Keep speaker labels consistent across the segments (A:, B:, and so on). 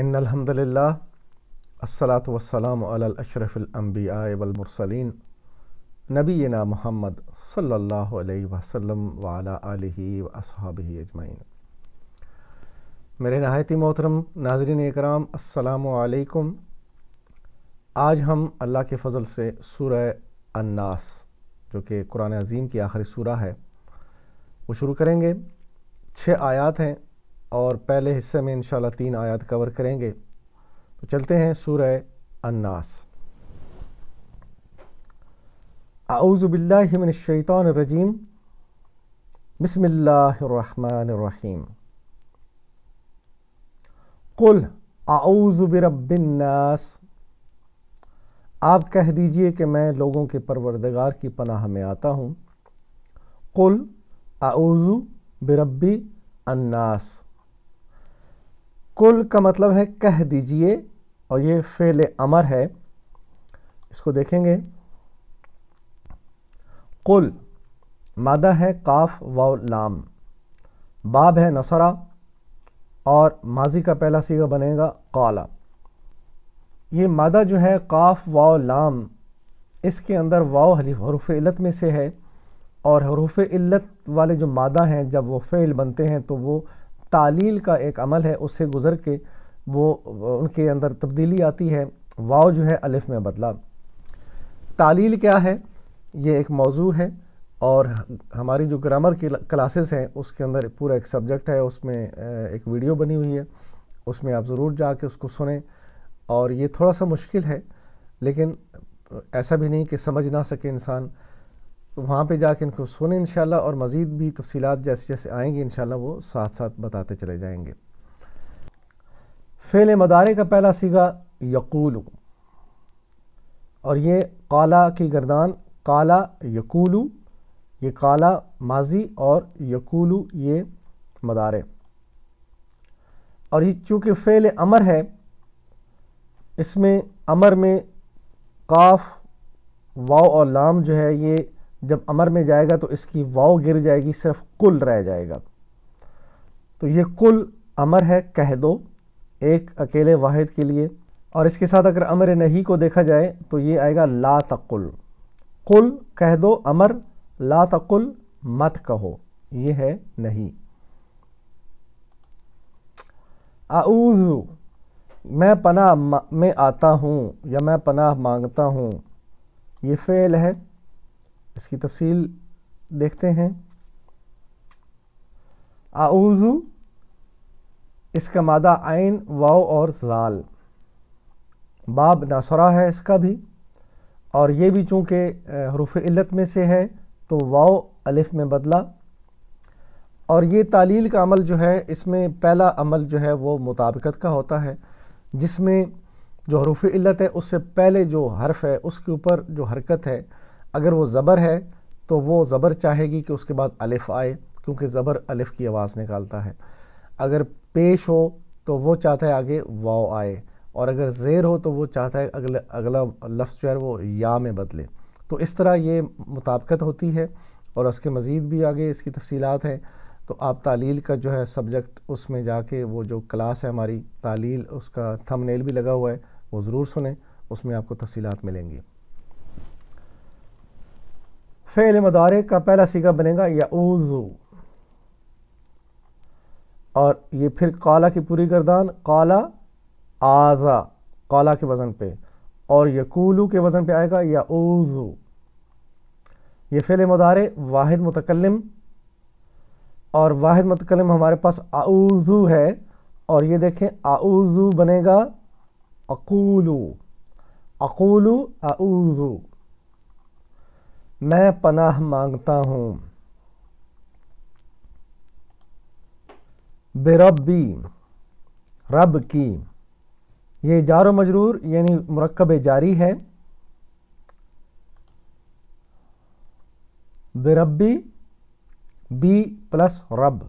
A: इन अलहमदिल्ला अस्सलात वसलाम अशरफ़िलम्बिया वलमरसलिन ना मोहम्मद सल्ला वसम वाला वसहाब अजमाइन मेरे नहायती मोहतरम नाजरीन कराम असलकुम आज हम अल्लाह के फ़ल से सूर अन्नास जो कि कुरान अज़ीम की आखिरी सूरा है वो शुरू करेंगे छः आयात हैं और पहले हिस्से में इन तीन आयात कवर करेंगे तो चलते हैं सूर्य अन्नास आउज़बिल्लिमिनशैतरजीम बसमिल्लाम कुल आउज़बिरबन्नास आप कह दीजिए कि मैं लोगों के परवरदगार की पनाह में आता हूँ कुल आउज़ु बिरबी अन्नास कुल का मतलब है कह दीजिए और ये फेल अमर है इसको देखेंगे कुल मादा है काफ वाव लाम बाब है नसरा और माजी का पहला सीगा बनेगा काला ये मादा जो है काफ वाव लाम इसके अंदर वाव हरूफ इल्लत में से है और हरूफ इल्लत वाले जो मादा हैं जब वो फ़ेल बनते हैं तो वो तालील का एक अमल है उससे गुज़र के वो उनके अंदर तब्दीली आती है वाव जो है अलिफ में बदला तालील क्या है ये एक मौजू है और हमारी जो ग्रामर की क्लासेस हैं उसके अंदर पूरा एक सब्जेक्ट है उसमें एक वीडियो बनी हुई है उसमें आप ज़रूर जा के उसको सुने और ये थोड़ा सा मुश्किल है लेकिन ऐसा भी नहीं कि समझ ना सके इंसान तो वहाँ पर जाके इनको सुने इन और मज़ीद भी तफसीत जैसे जैसे आएँगे इन वो साथ साथ बताते चले जाएंगे फ़ेल मदारे का पहला सीगा यकूलू और ये काला की गर्दान काला यकूलू ये काला माजी और यकूलू ये मदारे और ये चूँकि फ़ेल अमर है इसमें अमर में काफ़ वाव और लाम जो है ये जब अमर में जाएगा तो इसकी वाव गिर जाएगी सिर्फ कुल रह जाएगा तो ये कुल अमर है कह दो एक अकेले वाहिद के लिए और इसके साथ अगर अमर नहीं को देखा जाए तो ये आएगा ला तकुल कुल कह दो अमर ला तकुल मत कहो ये है नहीं आऊज़ू मैं पनाह में आता हूँ या मैं पनाह मांगता हूँ ये फ़ेल है इसकी तफसील देखते हैं आउज़ु इसका मादा आइन वाओ और जाल बाब नासरा है इसका भी और ये भी चूँकि हरूफ इल्लत में से है तो वाओ अलिफ में बदला और ये तालील का अमल जो है इसमें पहला अमल जो है वो मुताबिकत का होता है जिसमें जो हरूफ इल्लत है उससे पहले जो हर्फ है उसके ऊपर जो हरकत है अगर वो ज़बर है तो वो ज़बर चाहेगी कि उसके बाद अलिफ आए क्योंकि ज़बर अलिफ की आवाज़ निकालता है अगर पेश हो तो वो चाहता है आगे वाव आए और अगर ज़ेर हो तो वो चाहता है अगला अगला लफ्ज़ जो है वो या में बदले तो इस तरह ये मुताबकत होती है और उसके मज़ीद भी आगे इसकी तफसीलात हैं तो आप तालील का जो है सब्जेक्ट उसमें जाके वो जो क्लास है हमारी तालील उसका थंबनेल भी लगा हुआ है वो ज़रूर सुने उसमें आपको तफसीलात मिलेंगी फ़ेल मदारे का पहला सीगा बनेगा या याऊज़ू और ये फिर काला की पूरी गर्दान काला आज़ा काला के वज़न पे और यकूलू के वज़न पे आएगा या याऊज़ू ये फ़ेल मदारे वाहिद मतकलम और वाहिद मुतकलम हमारे पास आऊज़ू है और ये देखें आऊज़ू बनेगा अकूलू अकूलू आऊज़ू मैं पनाह मांगता हूँ बेरबी रब की ये जारो मजरूर यानी मरकब जारी है बेरबी बी प्लस रब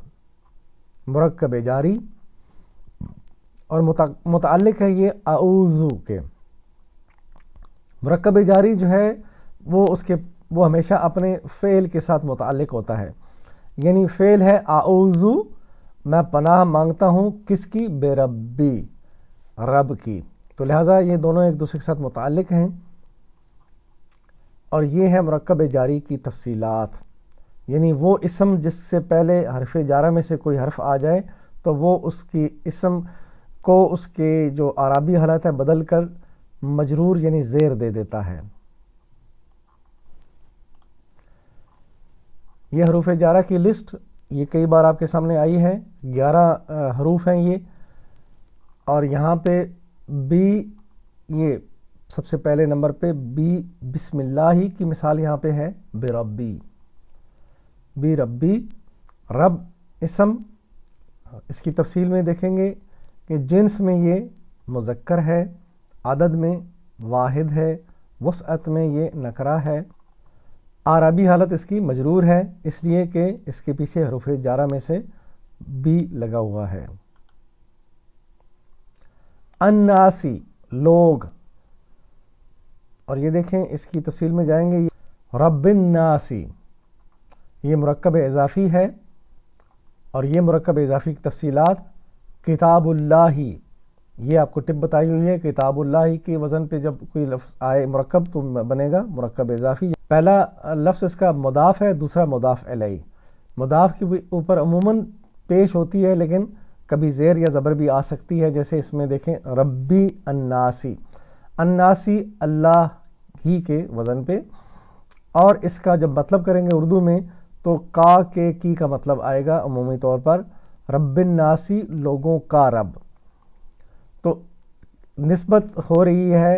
A: मरकब जारी और मुतल है ये आउज़ू के मरकब जारी जो है वो उसके वो हमेशा अपने फ़ेल के साथ मुतल होता है यानी फ़ेल है आउज़ू मैं पनाह मांगता हूँ किसकी बेरबी रब की तो लिहाजा ये दोनों एक दूसरे के साथ मुतल हैं और ये है मरकब जारी की तफसीलात यानी वो इसम जिससे पहले हरफ जारा में से कोई हर्फ आ जाए तो वो उसकी इसम को उसके जो आरबी हालत है बदल कर मजरूर यानी ज़ेर दे देता है ये हरूफ ग्यारह की लिस्ट ये कई बार आपके सामने आई है ग्यारह हरूफ हैं ये और यहाँ पे बी ये सबसे पहले नंबर पे बी बिस्मिल्लाह की मिसाल यहाँ पे है बेरबी बी रबी रब इसम इसकी तफसील में देखेंगे कि जिन्स में ये मुजक्कर है आदद में वाहिद है वसअत में ये नकरा है आरबी हालत इसकी मजरूर है इसलिए कि इसके पीछे हरूफ जारा में से बी लगा हुआ है अन्नासी लोग और ये देखें इसकी तफसील में जाएंगे रबिनासी ये मरकब इजाफ़ी है और ये मरकब इजाफ़ी की तफसीत किताबुल्ला ये आपको टिप बताई हुई है किताबुल्ला के वज़न पे जब कोई लफ्ज़ आए मरकब तो बनेगा मरकब इजाफ़ी पहला लफ्स इसका मुदाफ़ है दूसरा मुदाफ़ अलई मुदाफ के ऊपर अमूमन पेश होती है लेकिन कभी ज़ेर या ज़बर भी आ सकती है जैसे इसमें देखें रब्बी अन्नासी अन्नासी अल्लाह ही के वज़न पे और इसका जब मतलब करेंगे उर्दू में तो का के की का मतलब आएगा अमूमी तौर पर रबिनासी लोगों का रब तो नस्बत हो रही है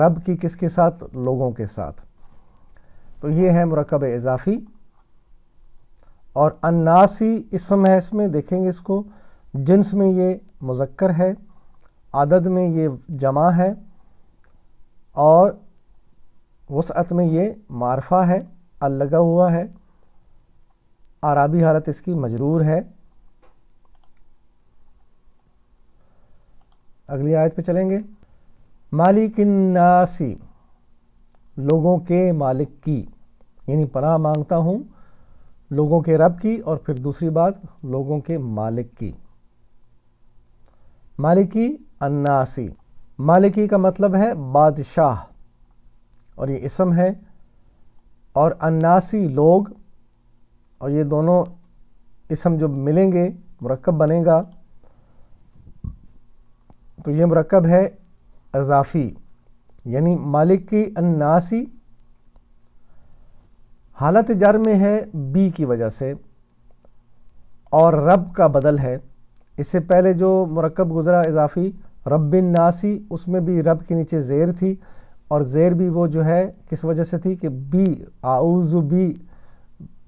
A: रब की किसके साथ लोगों के साथ तो ये है मरकब इजाफ़ी और अन्नासी इस है इसमें देखेंगे इसको जिन्स में ये मुजक्र है आदद में ये जमा है और वसअत में ये मारफा है अलगा हुआ है आराबी हालत इसकी मजरूर है अगली आयत पे चलेंगे मालिक नासी लोगों के मालिक की यानी पनाह मांगता हूँ लोगों के रब की और फिर दूसरी बात लोगों के मालिक की मालिकी अन्नासी मालिकी का मतलब है बादशाह और ये इसम है और अन्नासी लोग और ये दोनों इसम जब मिलेंगे मरकब बनेगा तो ये मरकब है अजाफ़ी यानी मालिक की अन्नासी हालत जर में है बी की वजह से और रब का बदल है इससे पहले जो मरकब गुज़रा इजाफ़ी रबिन नासी उसमें भी रब के नीचे ज़ेर थी और ज़ेर भी वो जो है किस वजह से थी कि बी आउज़ बी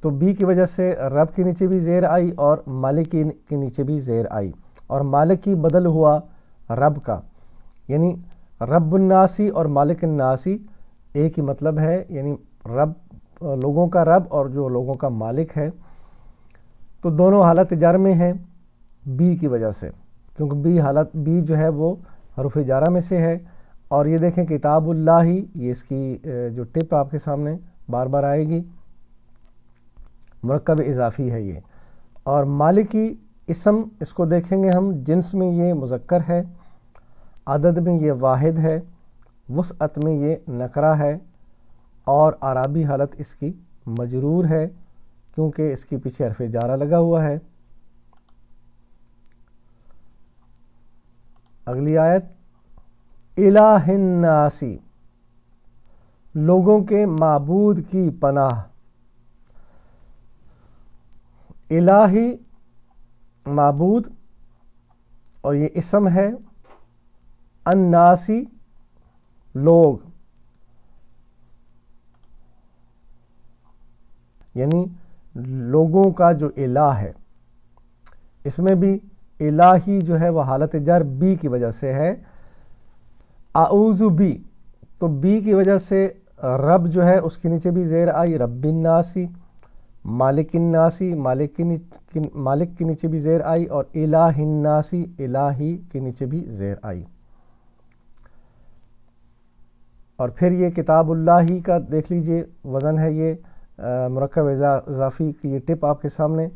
A: तो बी की वजह से रब के नीचे भी ज़ेर आई और मालिक के नीचे भी ज़ेर आई और मालिक की बदल हुआ रब का यानी रबनासी और मालिक नासी एक ही मतलब है यानी रब लोगों का रब और जो लोगों का मालिक है तो दोनों हालत इजार में हैं बी की वजह से क्योंकि बी हालत बी जो है वो हरूफ इजारा में से है और ये देखें किताबुल्ला ही ये इसकी जो टिप आपके सामने बार बार आएगी मरकब इजाफ़ी है ये और मालिकी इसम इसको देखेंगे हम जिन्स में ये मुजक्कर है अदद में ये वाहिद है वसअत में ये नकरा है और आरबी हालत इसकी मजरूर है क्योंकि इसके पीछे हरफ जारा लगा हुआ है अगली आयत इलाहिन्नासी लोगों के मबूद की पनाह इलाही मबूद और ये इसम है अन्नासी लोग यानी लोगों का जो इलाह है इसमें भी इलाही जो है वह हालत जर बी की वजह से है आउज़ु बी तो बी की वजह से रब जो है उसके नीचे भी ज़ेर आई रबिनासी नासी मालिकिन मालिक के नीचे भी ज़ेर आई और इलाहिन्नासी नासी इलाही के नीचे भी ज़ेर आई और फिर ये किताबुल्ला ही का देख लीजिए वज़न है ये मरकब इजाफी की ये टिप आपके सामने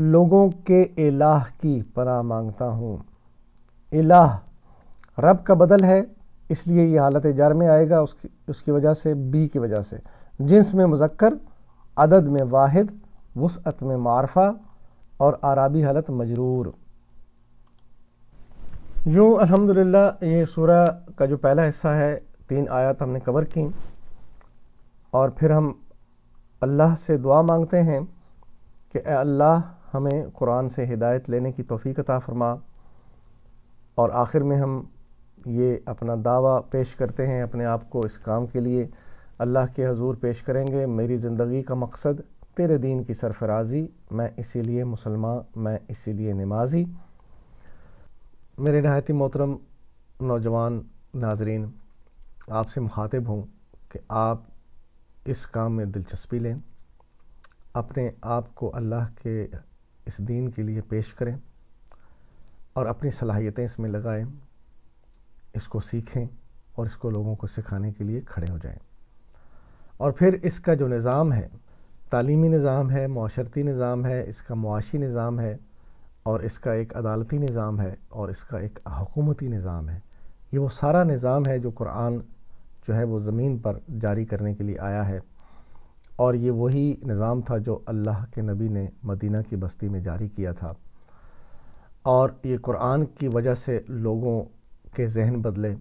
A: लोगों के इलाह की पनाह मांगता हूँ इलाह रब का बदल है इसलिए ये हालत जार में आएगा उसकी उसकी वजह से बी की वजह से जिन्स में मुजक्कर अदद में वाहिद वसअत में मारफा और आराबी हालत मजरूर यूँ अल्हम्दुलिल्लाह ये सूरा का जो पहला हिस्सा है तीन आयत हमने कवर की और फिर हम अल्लाह से दुआ मांगते हैं कि अल्लाह हमें कुरान से हिदायत लेने की तोफ़ी अता फ़रमा और आखिर में हम ये अपना दावा पेश करते हैं अपने आप को इस काम के लिए अल्लाह के हजूर पेश करेंगे मेरी ज़िंदगी का मकसद तेरे दीन की सरफराजी मैं इसीलिए मुसलमान मैं इसीलिए नमाजी मेरे नहायती मोहतरम नौजवान नाजरीन आपसे मुखातिब हूँ कि आप इस काम में दिलचस्पी लें अपने आप को अल्लाह के इस दीन के लिए पेश करें और अपनी सलाहियतें इसमें लगाएं इसको सीखें और इसको लोगों को सिखाने के लिए खड़े हो जाएं और फिर इसका जो निज़ाम है तालीमी निज़ाम है माशरती निज़ाम है इसका मुआशी निज़ाम है और इसका एक अदालती निज़ाम है और इसका एक हकूमती निज़ाम है ये वो सारा निज़ाम है जो कुरान जो है वो ज़मीन पर जारी करने के लिए आया है और ये वही निज़ाम था जो अल्लाह के नबी ने मदीना की बस्ती में जारी किया था और ये कुरान की वजह से लोगों के जहन बदले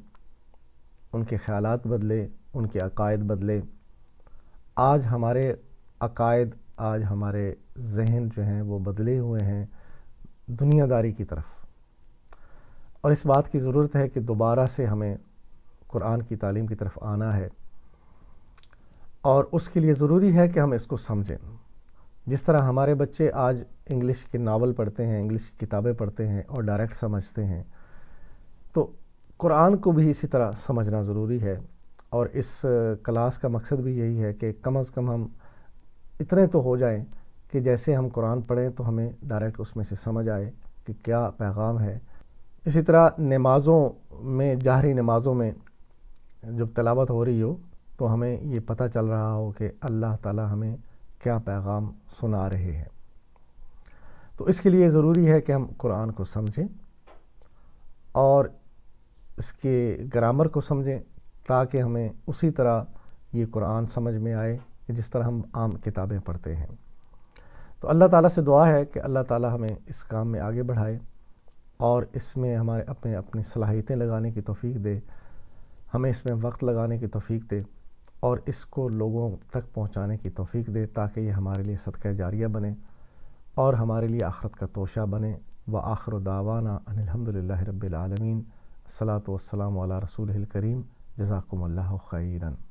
A: उनके ख़्यालात बदले उनके अकायद बदले आज हमारे अकायद आज हमारे जहन जो हैं वो बदले हुए हैं दुनियादारी की तरफ और इस बात की ज़रूरत है कि दोबारा से हमें कुरान की तालीम की तरफ आना है और उसके लिए ज़रूरी है कि हम इसको समझें जिस तरह हमारे बच्चे आज इंग्लिश के नावल पढ़ते हैं इंग्लिश की किताबें पढ़ते हैं और डायरेक्ट समझते हैं तो कुरान को भी इसी तरह समझना ज़रूरी है और इस क्लास का मकसद भी यही है कि कम अज़ कम हम इतने तो हो जाएं कि जैसे हम कुरान पढ़ें तो हमें डायरेक्ट उसमें से समझ आए कि क्या पैगाम है इसी तरह नमाज़ों में जाहरी नमाज़ों में जब तलावत हो रही हो तो हमें ये पता चल रहा हो कि अल्लाह ताला हमें क्या पैगाम सुना रहे हैं तो इसके लिए ज़रूरी है कि हम कुरान को समझें और इसके ग्रामर को समझें ताकि हमें उसी तरह ये कुरान समझ में आए जिस तरह हम आम किताबें पढ़ते हैं तो अल्लाह ताला से दुआ है कि अल्लाह ताला हमें इस काम में आगे बढ़ाए और इसमें हमारे अपने अपनी सलाहियतें लगाने की तोफ़ी दे हमें इसमें वक्त लगाने की तोफ़ी दे और इसको लोगों तक पहुंचाने की तोफ़ी दे ताकि ये हमारे लिए सदक़ जारिया बने और हमारे लिए आखरत का तोशा बने व आखर दावाना अनिलहमदिल्ला रबालमीन सलात वसलाम रसूल करीम जजाकम्ला खैरन